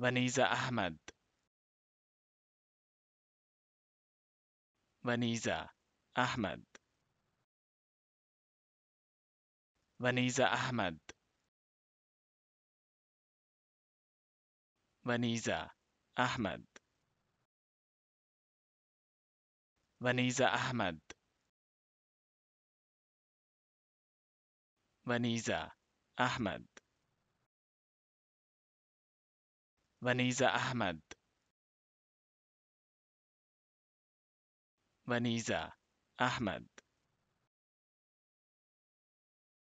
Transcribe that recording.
ونيزة أحمد ونيزة أحمد ونيزة أحمد ونيزة أحمد ونيزة أحمد ونيزة أحمد منيزة أحمد منيزة أحمد